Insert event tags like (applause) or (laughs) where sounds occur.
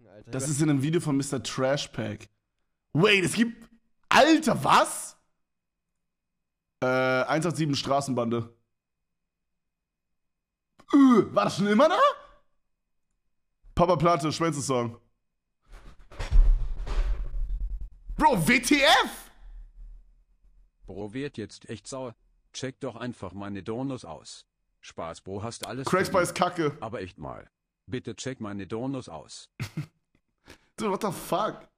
denken, Alter. Das ist in einem Video von Mr. Trashpack. Wait, es gibt. Alter, was? Äh, 187 Straßenbande. Öh, war das schon immer da? Papa Platte, Schwänze Bro, WTF! Bro wird jetzt echt sauer. Check doch einfach meine Donuts aus. Spaß, Bro, hast alles. ist Kacke. Aber echt mal. Bitte check meine Donuts aus. Dude, (laughs) what the fuck?